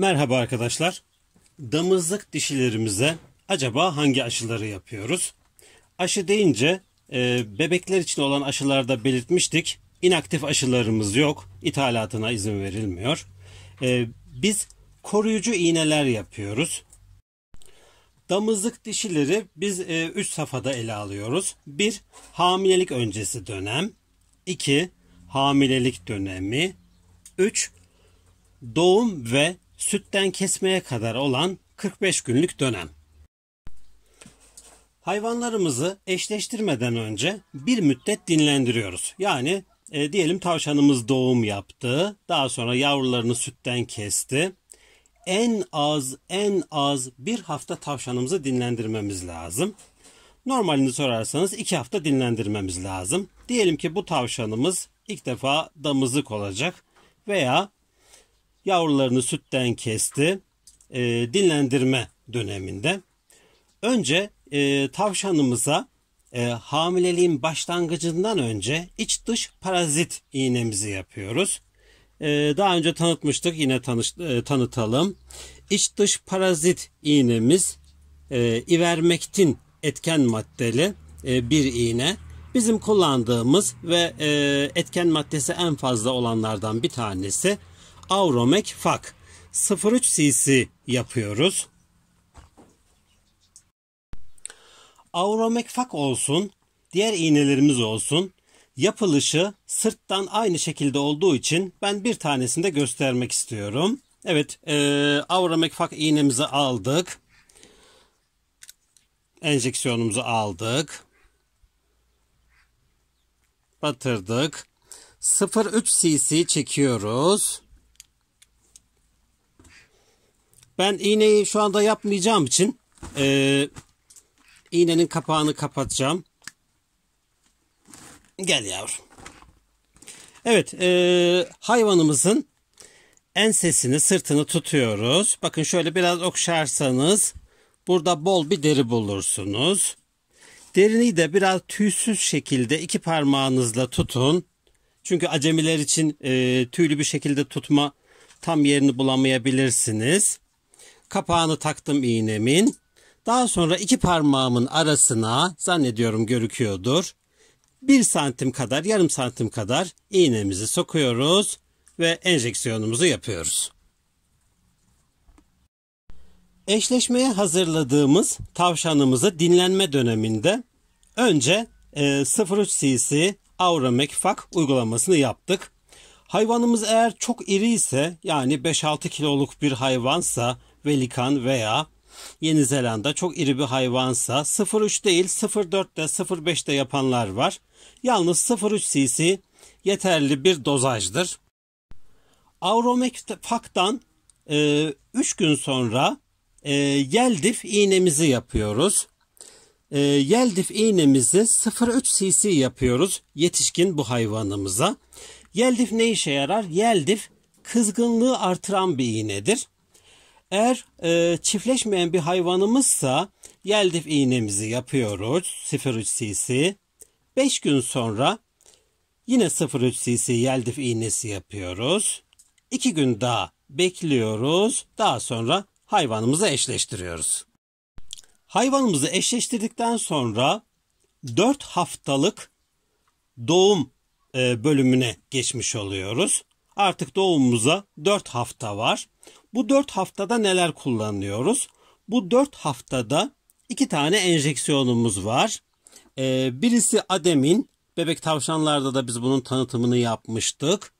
Merhaba arkadaşlar. Damızlık dişilerimize acaba hangi aşıları yapıyoruz? Aşı deyince e, bebekler için olan aşılarda belirtmiştik. İnaktif aşılarımız yok. İthalatına izin verilmiyor. E, biz koruyucu iğneler yapıyoruz. Damızlık dişileri biz 3 e, safhada ele alıyoruz. 1. Hamilelik öncesi dönem. 2. Hamilelik dönemi. 3. Doğum ve sütten kesmeye kadar olan 45 günlük dönem. Hayvanlarımızı eşleştirmeden önce bir müddet dinlendiriyoruz. Yani e, diyelim tavşanımız doğum yaptı. Daha sonra yavrularını sütten kesti. En az en az bir hafta tavşanımızı dinlendirmemiz lazım. Normalini sorarsanız iki hafta dinlendirmemiz lazım. Diyelim ki bu tavşanımız ilk defa damızlık olacak veya Yavrularını sütten kesti. E, dinlendirme döneminde. Önce e, tavşanımıza e, hamileliğin başlangıcından önce iç dış parazit iğnemizi yapıyoruz. E, daha önce tanıtmıştık yine tanış, e, tanıtalım. İç dış parazit iğnemiz e, ivermektin etken maddeli e, bir iğne. Bizim kullandığımız ve e, etken maddesi en fazla olanlardan bir tanesi. Avromek Fak 03 cc yapıyoruz. Avromek Fak olsun, diğer iğnelerimiz olsun. Yapılışı sırttan aynı şekilde olduğu için ben bir tanesini de göstermek istiyorum. Evet, e, Avromek Fak iğnemizi aldık. Enjeksiyonumuzu aldık. Batırdık. 0.3 cc çekiyoruz. Ben iğneyi şu anda yapmayacağım için e, iğnenin kapağını kapatacağım. Gel yavrum. Evet e, hayvanımızın ensesini sırtını tutuyoruz. Bakın şöyle biraz okşarsanız burada bol bir deri bulursunuz. Derini de biraz tüysüz şekilde iki parmağınızla tutun. Çünkü acemiler için e, tüylü bir şekilde tutma tam yerini bulamayabilirsiniz. Kapağını taktım iğnemin. Daha sonra iki parmağımın arasına zannediyorum görüküyordur. Bir santim kadar yarım santim kadar iğnemizi sokuyoruz ve enjeksiyonumuzu yapıyoruz. Eşleşmeye hazırladığımız tavşanımızı dinlenme döneminde önce 03 e, cc Avramek Fak uygulamasını yaptık. Hayvanımız eğer çok iri ise yani 5-6 kiloluk bir hayvansa velikan veya Yeni Zelanda çok iri bir hayvansa 0.3 değil 0.4'te 0.5'te yapanlar var. Yalnız 0.3 cc yeterli bir dozajdır. Auromecfac'tan 3 e, gün sonra e, yeldif iğnemizi yapıyoruz. E, yeldif iğnemizi 0.3 cc yapıyoruz yetişkin bu hayvanımıza. Yeldif ne işe yarar? Yeldif kızgınlığı artıran bir iğnedir. Eğer e, çiftleşmeyen bir hayvanımızsa yeldif iğnemizi yapıyoruz 0,3 cc. 5 gün sonra yine 0,3 cc yeldif iğnesi yapıyoruz. 2 gün daha bekliyoruz. Daha sonra hayvanımızı eşleştiriyoruz. Hayvanımızı eşleştirdikten sonra 4 haftalık doğum e, bölümüne geçmiş oluyoruz. Artık doğumumuza 4 hafta var. Bu 4 haftada neler kullanıyoruz? Bu 4 haftada 2 tane enjeksiyonumuz var. Ee, birisi ademin. Bebek tavşanlarda da biz bunun tanıtımını yapmıştık.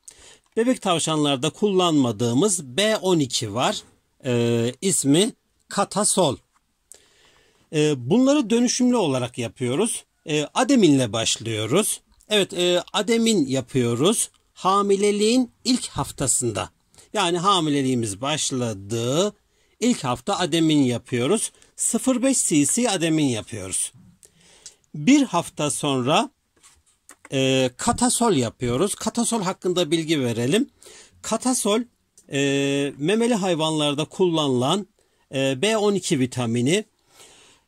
Bebek tavşanlarda kullanmadığımız B12 var. Ee, ismi katasol. Ee, bunları dönüşümlü olarak yapıyoruz. Ee, ademinle başlıyoruz. Evet e, ademin yapıyoruz. Hamileliğin ilk haftasında yani hamileliğimiz başladı. İlk hafta ademin yapıyoruz. 0,5 cc ademin yapıyoruz. Bir hafta sonra e, katasol yapıyoruz. Katasol hakkında bilgi verelim. Katasol e, memeli hayvanlarda kullanılan e, B12 vitamini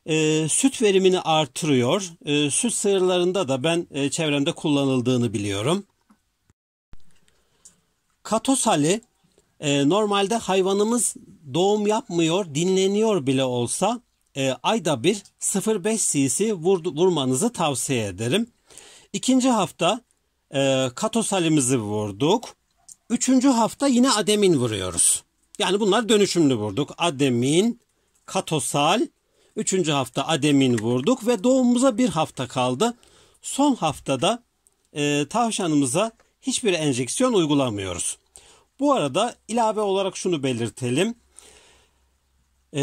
e, süt verimini artırıyor. E, süt sığırlarında da ben e, çevremde kullanıldığını biliyorum. Katosali e, normalde hayvanımız doğum yapmıyor, dinleniyor bile olsa e, ayda bir 0.5 cc vur, vurmanızı tavsiye ederim. İkinci hafta e, katosalimizi vurduk. Üçüncü hafta yine ademin vuruyoruz. Yani bunlar dönüşümlü vurduk. Ademin, katosal, üçüncü hafta ademin vurduk ve doğumumuza bir hafta kaldı. Son haftada e, tavşanımıza hiçbir enjeksiyon uygulamıyoruz. Bu arada ilave olarak şunu belirtelim. E,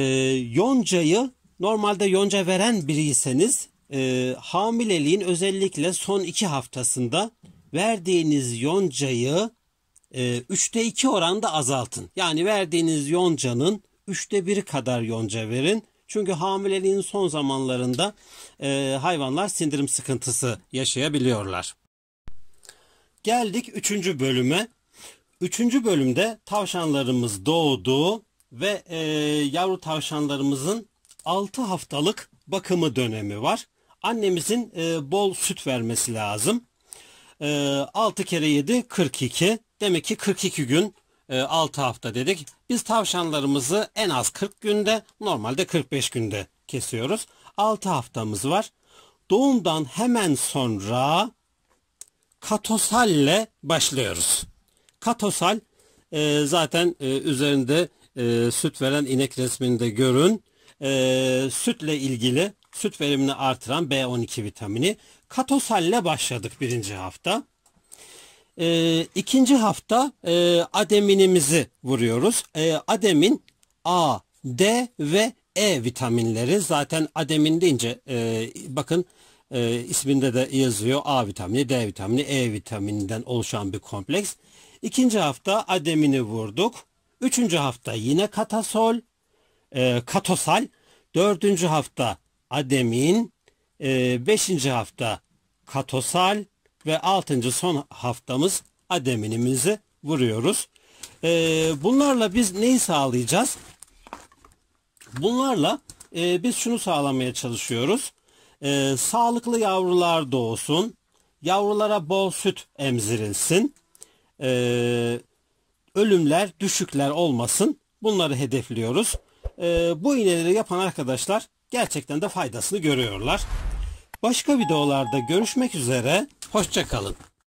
yoncayı normalde yonca veren biriyseniz e, hamileliğin özellikle son iki haftasında verdiğiniz yoncayı e, 3'te 2 oranda azaltın. Yani verdiğiniz yoncanın 3'te 1 kadar yonca verin. Çünkü hamileliğin son zamanlarında e, hayvanlar sindirim sıkıntısı yaşayabiliyorlar. Geldik 3. bölüme. Üçüncü bölümde tavşanlarımız doğdu ve e, yavru tavşanlarımızın 6 haftalık bakımı dönemi var. Annemizin e, bol süt vermesi lazım. E, 6 kere 7 42. Demek ki 42 gün e, 6 hafta dedik. Biz tavşanlarımızı en az 40 günde normalde 45 günde kesiyoruz. 6 haftamız var. Doğumdan hemen sonra katosalle başlıyoruz. Katosal e, zaten e, üzerinde e, süt veren inek resminde görün. E, sütle ilgili süt verimini artıran B12 vitamini. Katosalle başladık birinci hafta. E, ikinci hafta e, ademinimizi vuruyoruz. E, ademin A, D ve E vitaminleri zaten ademin deyince e, bakın e, isminde de yazıyor A vitamini, D vitamini, E vitamininden oluşan bir kompleks. İkinci hafta ademini vurduk. Üçüncü hafta yine katasol, e, katosal. Dördüncü hafta ademin, e, beşinci hafta katosal ve altıncı son haftamız ademinimizi vuruyoruz. E, bunlarla biz neyi sağlayacağız? Bunlarla e, biz şunu sağlamaya çalışıyoruz. E, sağlıklı yavrular doğsun. Yavrulara bol süt emzirilsin. E, ölümler, düşükler olmasın. Bunları hedefliyoruz. E, bu iğneleri yapan arkadaşlar gerçekten de faydasını görüyorlar. Başka videolarda görüşmek üzere. Hoşçakalın.